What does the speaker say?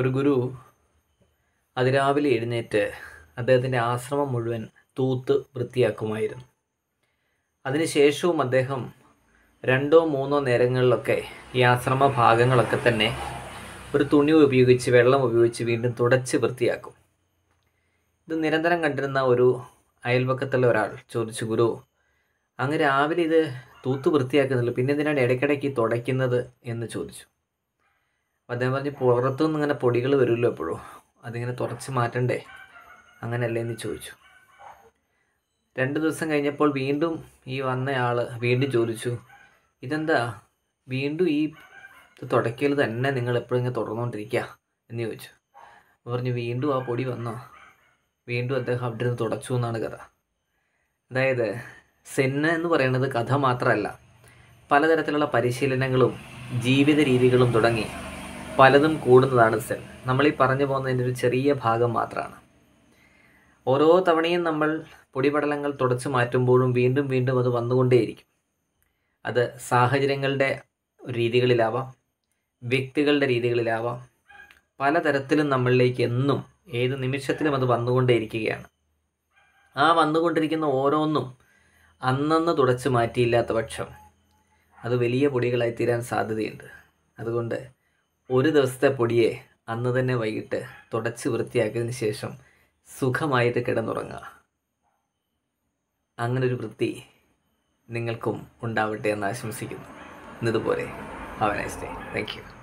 ഒരു ഗുരു അതിരാവിലെ എഴുന്നേറ്റ് അദ്ദേഹത്തിൻ്റെ ആശ്രമം മുഴുവൻ തൂത്ത് വൃത്തിയാക്കുമായിരുന്നു അതിനുശേഷവും അദ്ദേഹം രണ്ടോ മൂന്നോ നേരങ്ങളിലൊക്കെ ഈ ആശ്രമ ഭാഗങ്ങളൊക്കെ തന്നെ ഒരു തുണി ഉപയോഗിച്ച് വെള്ളം ഉപയോഗിച്ച് വീണ്ടും തുടച്ച് വൃത്തിയാക്കും ഇത് നിരന്തരം കണ്ടിരുന്ന ഒരു അയൽപക്കത്തുള്ള ഒരാൾ ചോദിച്ചു ഗുരു അങ്ങ് രാവിലെ ഇത് തൂത്ത് വൃത്തിയാക്കുന്നില്ല പിന്നെ എന്തിനാണ് ഇടയ്ക്കിടയ്ക്ക് തുടയ്ക്കുന്നത് എന്ന് ചോദിച്ചു അദ്ദേഹം പറഞ്ഞ് പുറത്തുനിന്ന് ഇങ്ങനെ പൊടികൾ വരുമല്ലോ എപ്പോഴും അതിങ്ങനെ തുറച്ച് മാറ്റണ്ടേ അങ്ങനെയല്ലേ എന്ന് ചോദിച്ചു രണ്ട് ദിവസം കഴിഞ്ഞപ്പോൾ വീണ്ടും ഈ വന്നയാൾ വീണ്ടും ചോദിച്ചു ഇതെന്താ വീണ്ടും ഈ തുടക്കയിൽ തന്നെ നിങ്ങൾ എപ്പോഴും ഇങ്ങനെ തുടർന്നുകൊണ്ടിരിക്കുക എന്ന് ചോദിച്ചു പറഞ്ഞു വീണ്ടും ആ പൊടി വന്നോ വീണ്ടും അദ്ദേഹം അവിടെ നിന്ന് തുടച്ചു എന്നാണ് കഥ അതായത് സെന്ന എന്ന് പറയുന്നത് കഥ മാത്രമല്ല പലതരത്തിലുള്ള പരിശീലനങ്ങളും ജീവിത രീതികളും തുടങ്ങി പലതും കൂടുന്നതാണ് സെൽ നമ്മൾ ഈ പറഞ്ഞു പോകുന്നതിൻ്റെ ഒരു ചെറിയ ഭാഗം മാത്രമാണ് ഓരോ തവണയും നമ്മൾ പൊടിപടലങ്ങൾ തുടച്ചു മാറ്റുമ്പോഴും വീണ്ടും വീണ്ടും അത് വന്നുകൊണ്ടേയിരിക്കും അത് സാഹചര്യങ്ങളുടെ രീതികളിലാവാം വ്യക്തികളുടെ രീതികളിലാവാം പലതരത്തിലും നമ്മളിലേക്ക് എന്നും ഏത് നിമിഷത്തിലും അത് വന്നുകൊണ്ടേയിരിക്കുകയാണ് ആ വന്നുകൊണ്ടിരിക്കുന്ന ഓരോന്നും അന്നന്ന് തുടച്ചു മാറ്റിയില്ലാത്ത പക്ഷം അത് വലിയ പൊടികളായി തീരാൻ സാധ്യതയുണ്ട് അതുകൊണ്ട് ഒരു ദിവസത്തെ പൊടിയെ അന്ന് തന്നെ വൈകിട്ട് തുടച്ച് വൃത്തിയാക്കിയതിന് ശേഷം സുഖമായിട്ട് കിടന്നുറങ്ങുക അങ്ങനൊരു വൃത്തി നിങ്ങൾക്കും ഉണ്ടാവട്ടെ എന്ന് ആശംസിക്കുന്നു ഇന്നതുപോലെ a nice day thank U